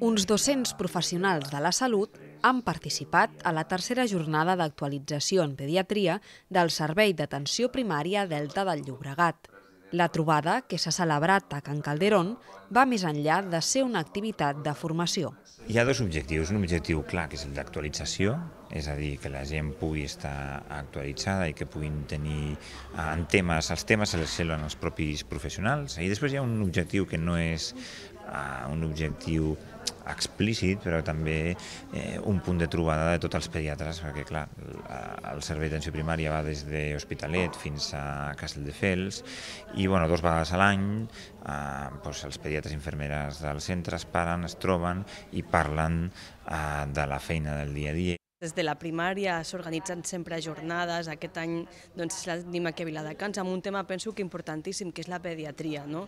Uns 200 professionals de la salut han participat a la tercera jornada d'actualització en pediatria del Servei d'Atenció Primària Delta del Llobregat. La trobada, que s'ha celebrat a Can Calderón, va més enllà de ser una activitat de formació. Hi ha dos objectius. Un objectiu clar, que és el d'actualització, és a dir, que la gent pugui estar actualitzada i que puguin tenir eh, en temes, els temes seleccionen els propis professionals. I després hi ha un objectiu que no és a eh, un objectiu explícit, però també eh, un punt de trobada de tots els pediatres, perquè clar, el servei d'atenció primària va des de Hospitalet fins a Castelldefels, i bueno, dos vegades a l'any eh, doncs els pediatres i infermeres del centre es paren, es troben i parlen eh, de la feina del dia a dia. Des de la primària s'organitzen sempre jornades, aquest any doncs, anem aquí a Viladecans amb un tema penso que importantíssim, que és la pediatria. No?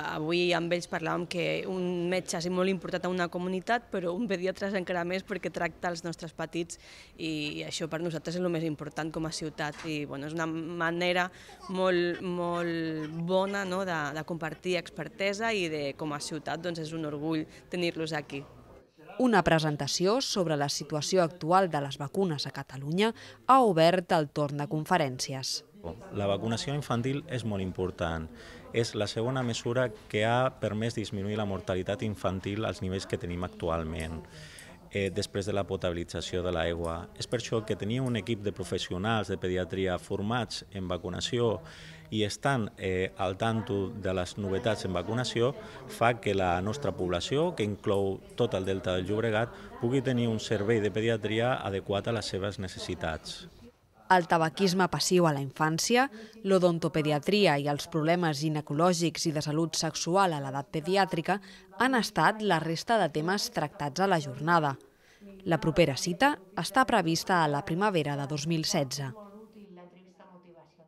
Avui amb ells parlàvem que un metge és molt important a una comunitat, però un pediatre és encara més perquè tracta els nostres petits i això per nosaltres és el més important com a ciutat i bueno, és una manera molt, molt bona no? de, de compartir expertesa i de, com a ciutat doncs, és un orgull tenir-los aquí. Una presentació sobre la situació actual de les vacunes a Catalunya ha obert el torn de conferències. La vacunació infantil és molt important. És la segona mesura que ha permès disminuir la mortalitat infantil als nivells que tenim actualment eh, després de la potabilització de l'aigua. És per això que tenia un equip de professionals de pediatria formats en vacunació i estan eh, al tanto de les novetats en vacunació fa que la nostra població, que inclou tot el delta del Llobregat, pugui tenir un servei de pediatria adequat a les seves necessitats el tabaquisme passiu a la infància, l'odontopediatria i els problemes ginecològics i de salut sexual a l'edat pediàtrica han estat la resta de temes tractats a la jornada. La propera cita està prevista a la primavera de 2016.